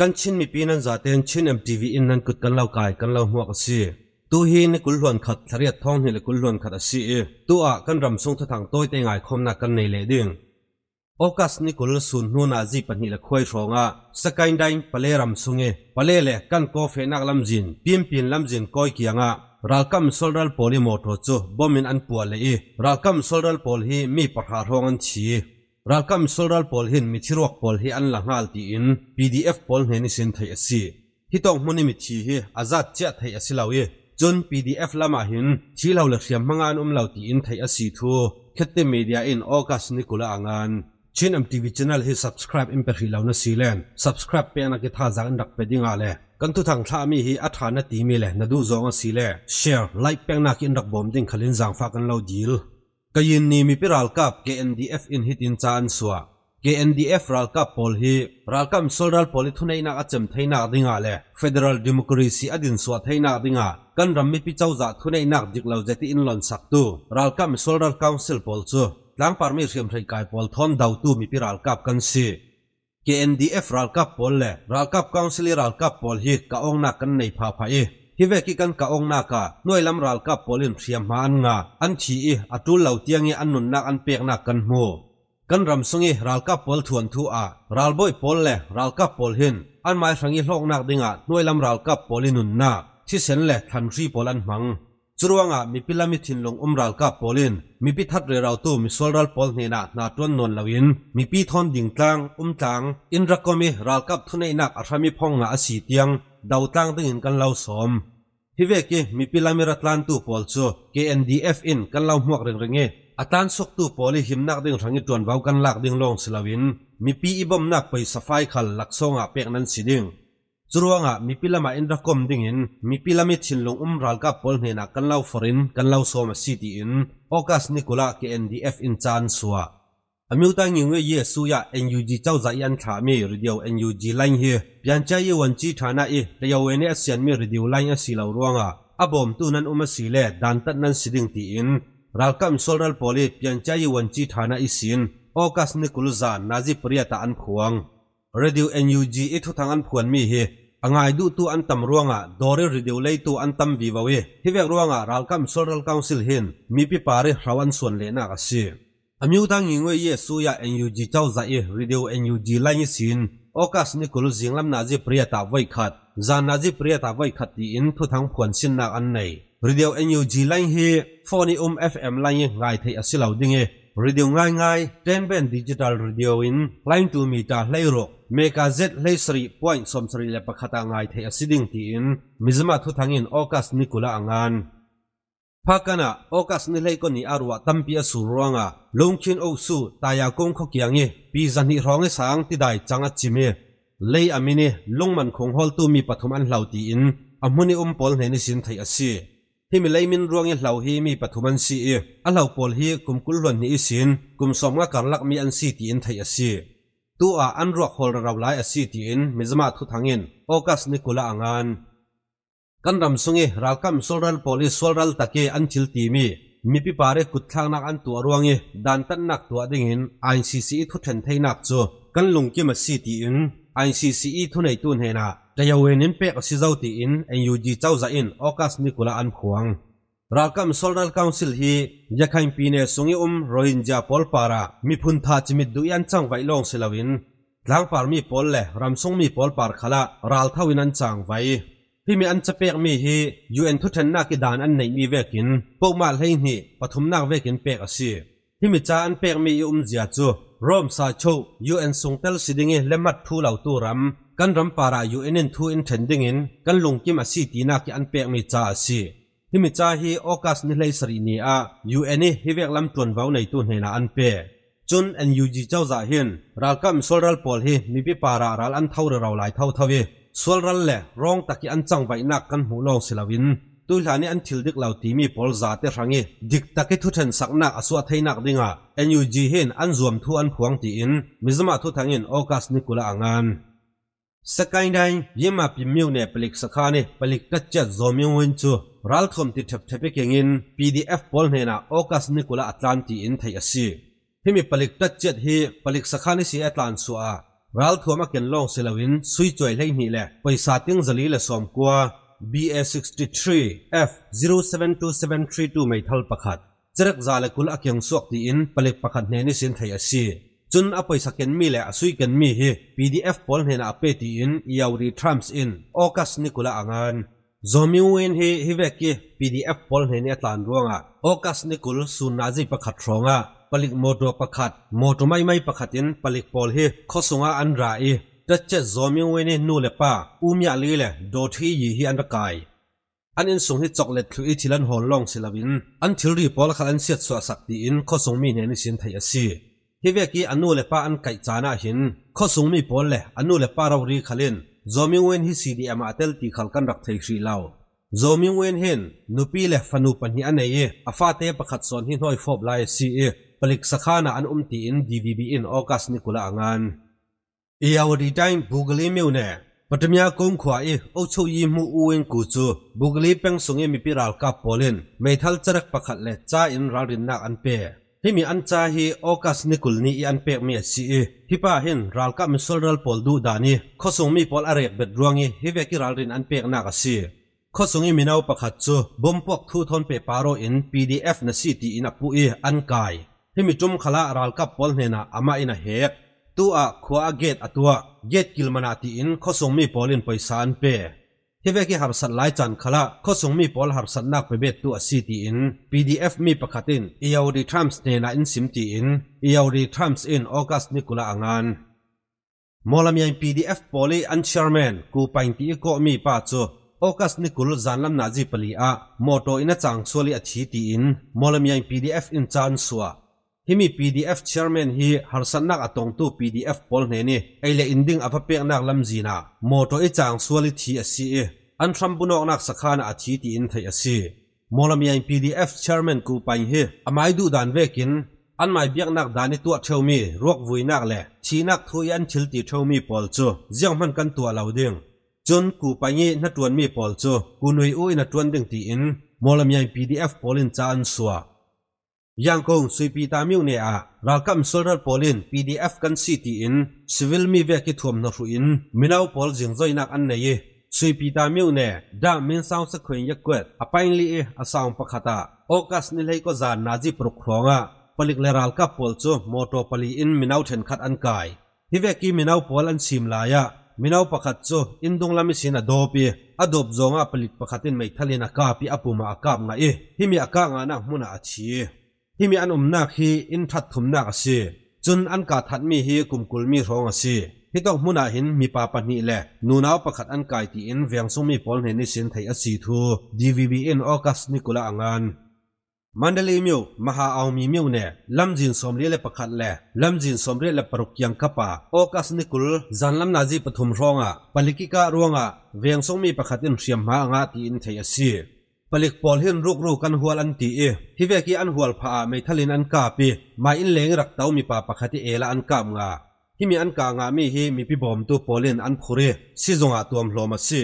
kan chin mi pin an zaten chin mtv in nan kut kan lau kai kan lau muak si tu hi ne kul hluan khat thariat thong hi le kul hluan khat asi e tu a kan ram sung tha thang toy te ngai khom na kan nei le ding okas ni kul sun nu na ji pan hi le khoi ronga sakain dain pale ram sung e pale le kan ko fe nak lam jin pim pin lam jin koi kianga ralkam solral poli motor chu bomin an pua le e ralkam solral pol hi mi pakha rong an chi ralkam soral pol hin michiruak pol hi an la ngal ti in pdf pol hne ni sin thei asi hi tong muni mi chi hi azat cha thei asilau ye chun pdf lama hin chi lo le khiam mangan um lo ti in thei asi thu khette media in august nikula angan chin am tv channel hi subscribe in perhi lo na silen subscribe pe na ke tha za an rak pe dinga le kan tu thang tha mi hi athana ti mi le na du zong a sile share like peng na kin rak bom ding khalin zang fa kan lo deal kayin ni mi piral kap KNDF in hit in cha an suwa KNDF ral kap pol hi ral kam sol ral poli thunei na achem theina dinga le Federal Democracy adin suwa theina dinga kan ram mi pi chauza thunei nak diklo jeti in lon sak tu ral kam sol ral council pol chu tlang par mi rem thei kai pol thon dau tu mi piral kap kan si KNDF ral kap pol le ral kap council ral kap pol hi ka ong na kan nei pha pha e hi ve ki kan ka ong na ka noi lam ral ka polin thiam ma an nga an chi i atul lo tiang i an nun nak an pek nak kan mu kan ram sungi ral ka pol thuan thu a ral boy pol le ral ka pol hin an mai rangi hlok nak dinga noi lam ral ka polin nun na chi sen le than ri pol an mang จรวงอ่ะมีพิลามิถินลงอุมรัลกาโพลินมีพิทัดเรราตูมีสซลรัลโพลเนนานาตวนนนลาวินมีพีทอนดิงตังอุมตังอินรักกมิรัลกับทุนใินักอัชรมีพองอ่สีเตียงดาวตังตึงินกันเล่าซอมฮิเวกีมีพิลามิรัตลันตูโพลโซ KNDF อินกันเล่าหมวกเริงเริงเงอัตันสกตูโพลีหิมนักดึงรังอิจวนวากันลากดึงลงสลาวินมีพีอิบอมนักไปสไฟคัลลักซองอ่ะเปียกนันสีดิง churuanga mi pilama indra kom dingin mi pilami chinlung umral ka pol hne na kanlau forin kanlau soma city in okas nikula ke ndf in chan suwa amiuta ngingwe ye suya NUG chawza yan kha me radio NUG line he piancha ye wanchi thana e layawe ne asian me radio line asilau ruanga abom tunan umasi le dantat nan siding ti in ralkam solral poli piancha ye wanchi thana isin okas nikuluza nazi priya ta an khuang radio NUG i e thu thang an phuan mi hi angai du tu an tam ruanga dore radio lei tu an tam vi vawi hi vek ruanga ralkam social council hin mi pi pare hrawan suan le na ka si amiu tang ingwe yesu ya NUG chau za i e, radio NUG lai sin okas ni kul zinglam na ji priya ta vai khat zan na ji priya ta vai khat ti in thu thang phuan sin na an nei radio NUG lai hi phone um FM lai ngai thei asilau dinge radio ngai ngai ten ben digital radio in line to meter lai rok เมกาเจ็ดเลสรีพอยน์สมสรีและประคตางายเทียสิดิงทีนมิจมาทุทังอินโอกาสนิกุลาอังานพักกันาออกัสนิเลกุนีอารววตัมพิอสุรวงะลงคินโอสูตายากงขกยังเงี้ปีจันทร์ร้องเสียงติดใจจังอาจิเมเลยอามินีลุงมันคงฮอลตูมีปฐมอันเหล่าทีอินอามุนิอุมพอลเฮนิสินไทยียสีที่มีเลยมินร่วงเหล่าเฮมีปฐมอันสีอัลเหล่าพอลเฮกุมกุลวันนิสินกุมสมกับการลักมีอันสีทีอินไทยียสี tu a an ruak hol ra lai a si ti in mizma thu thangin okas nikula angan kan ram sungi ralkam solral poli solral take an thil ti mi mi pi pare kuthlang nak an tu arwangi dan tan nak tu ading in ICC thu then thei nak chu kan lungki ma si ti in ICC thu nei tun hena dayawen in pek si zauti in NUG chauza in okas nikula an khuang รักกันโซนัลคานซิลฮียังคงพินิษฐ์สุงอุ่มโรฮิงญาพอลปาระมีพุ่นท่าจมิดดุยันจังไวลงสิลาวินหลังปาร์มีพอลเลรัมสุงมีพอลปาร์คละราลทาวินันจังไวพี่มีอันจะเปียกมีฮียูเอ็นทุชนนักกีฬาอันไหนมีเวกินปกมาเลยนี่ปฐุมนักเวกินเปียกสิพี่มีจ้าอันเปียกมีอุ้มจียจู่โรมซาโชยูเอ็นส่งเตลสิดิ้งเล่มัดทูเหล่าตูรัมกันรัมปารายูเอ็นทุอินเทนดิ้งกันลงกิมอาสีตีนักกีอันเปียกมีจ้าอสิฮิมิจ่าฮีออกัสนิเลสรีเนียยูเอเน่ฮิเวกลำตวนว่าในตัวเฮนาอันเป้จนเอ็นยูจีเจ้าจ่าเห็นรัลกัมสวรรค์พอลเฮมีปีปาราลันเท่าเราหลายเท่าทวีสวรรค์เล่ร้องตะกี้อันจังไว้นักกันหูลองศิลาวินตัวหลานนี่อันทิลดิกเหล่าตีมีพอลจ่าเตรังเอดิกตะกี้ทุ่นสักหนักอสวัตให้นักดิ่งา่เอ็นยูจีเห็นอันรวมทุ่นพวงตีอินมิสมาทุ่นทั้งเห็นออกัสนิกุลาอังกันสกายได้ยิ่งมาพิมิวเนียปลิกสขานี่ปลิกตัดจัด zoom ยังวันชูรัลคอมติดทับทับเก่งอิน PDF บอลเฮน่านโอกัสนิโคลาอัตแลนติอินไทยสีที่มีปลิกตัดจัดเฮีปลิกสขานี่สีอตแลนซัวรัลทัวมาเก่นลองเซลวินสุยจอยเล่นนี่แหละไปสาติงจลีเลสอมกัว BA 63 F 072732ไม่ทัลประคัดจรักซาเลกุลอักยังสวกตีอินปลิกประคัดเนีนีสินไทยสีจนอภัยสักันมีเละสุยกันมีเฮ PDF พอลเห็นอภัยที่อินยาวรีทรัมส์อินโอกัสนิคุลาอังันจอมิวเอนเฮฮิเวกี PDF พอลเห็นอัตันรัวงาโออกัสนิคุลสุนนาจิประคัตรองอ่ะปลิกโมดูประคัตโมดูไม่ไม่ประคัตินปลิกบอลเฮข้อสงออันร้ายดัชเจอมิวเอนเฮนู่เลป้าอุ้มยาลีเลยโดที่ยี่ฮิอันตกายอันนี้ส่งให้จกเล็ดถืออิทิลันฮอลลองศิลวินอันที่รีพอลขันเสียดสวสักดีอินข้อสงมีเนีนเสินไทยสีที่วกี้อนุเลป้าอันไก่จานาหินข้อสงมีปอลเลยอนุเลป้าเรารีขลินโจมิวเวนฮิซีดีเอ็มอาเตลตีขลกันรักไทยสีเหล่าโจมิวเวนเห็นนุปีเลฟันุปันฮิอันเนยอฟาเตปขัดสอนหินหอยฟอบไลซีเอปลิกสขานาอันอุ้มตีอินดีวีบีอินออกัสนิคุลาอังันอีอาวดีใจบุกเลมิวเน่ปัตมียกงขวายโอชูยิมูอุเอ็นกูจูบุกเลเป็งสงเอมิปิรัลกับปอลินไม่ทัลจระกปขัดเลจ้าอินรารินนักอันเป hi mi an cha hi okas nikul ni i an pek mi si e hi pa hin ral ka min sol ral pol du dani khosung mi pol arek bet ruangi hi ve ki ral rin an pek na ka si khosung i minau pakhat chu bom pok thu thon pe paro in pdf na si ti in a pu e an kai hi mi tum khala ral ka pol ne na ama in a hek tu a khwa gate atwa gate kilmana ti in khosung mi polin paisa an pe ที่วเวกี่หับสัตไลจันขละข้อสงมีปอลหามสัตนักไปเบ็ดตัวซีดีอิน PDF มีประกคตินเอียวดีทรัมส์เนนอินสิมตีอินเอียวดีทรัมส์อินออกัสนิกุลาอังานมอลามยัง PDF ปอลีอันเชอร์แมนกูไปตีก็มีป้าจูออกัสนิกุลจานลำนาจีปลีอะมโตอินจังสวลีอชีตีอินมอลามยัง PDF อินจันสัว himi pdf chairman hi harsannak atong tu pdf pol hne ni eile inding avapeknak zina. moto i chang suali thi asi e an thrampunoknak sakhana athi ti in thei asi molamiang pdf chairman ku pain hi amai du dan vekin an mai biak nak dani tu theu mi ruak vui nak le chi nak thui an thil ti theu mi pol chu jiang man kan tua lo ding chun ku pangi na tuan mi pol chu ku nui u na tuan ding ti in molam yang pdf polin cha an suwa ยังคงสุบปีตามิวเนียรักมสุรพอลิน PDF กันซีตีอินสิวิลมีเวกิทวมนรุอินมินาวพอลจิงจอยนักอันเนียสุบปีตามิวเนียดามินสาวสกุนยักเวดอปัยลีเออสาวปะคตาโอกัสนิเลยก็จานนาจิปรุกฟองะปลิกเลรัลกับพอลจูมอโตปลีอินมินาวเทนขัดอันกายฮิเวกิมินาวพอลอันซิมลายะมินาวปะคัดจูอินดงลามิสินาดอปีอดอบจงะปลิกปะคตินไม่ทะเลนักกาปีอปุมาอากาบไงฮิมีอากางานะมุนาอชีฮิมีอันอุ่มนักฮีอินทัดทุมนักสิจนอันกาทัดมีฮีกุมกุลมีรองสิฮิตอกมุนาหินมีปาปนีแหละนูนาวประคัดอันกายตีอินเวียงสมีปอลเห็นนิสินไทยอสีทูดีวีบีเอ็นออกัสนิกุลาอังานมันเดลีมิวมหาเอามีมิวเน่ลำจินสมเรียเลประคัดแหละลำจินสมเรียเลปรุกยังกะปาออกัสนิกุลจันลำนาจีปฐุมรองอ่ะปลิกิการวงอ่ะเวียงสมีประคัดอินเสียมหาอ่ะตีอินไทยอสีปลิกปอลเห็นรุกรูกันหัวอันตีเอที่เวกี้อันหัวผ่าไม่ทะลินอันกาปีมาอินเลงรักเต้ามีป่าปะคติเอลอันกามงาที่มีอันกางามีฮีมีพี่บอมตัวปอลเนอันผูเรศซีจงอาตัวมลมาซี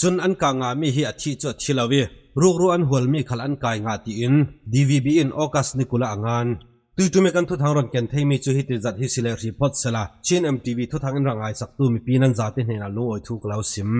จนอันกางามีฮีอธิจดทิลาวีรูกรูอันหัวมีขลันกายงาตีอินดีวีบีอินออกัสนิกุลาอังันตัวจุเมกันทุทางรันเกนเทมีจุฮิติจัดฮิสเลอร์รีพอดเซลาชินเอ็มทีวีทุทางอันรังไอสักตัวมีปีนันจัดเห็นเนาลุงอวยทุกเหล่าซิม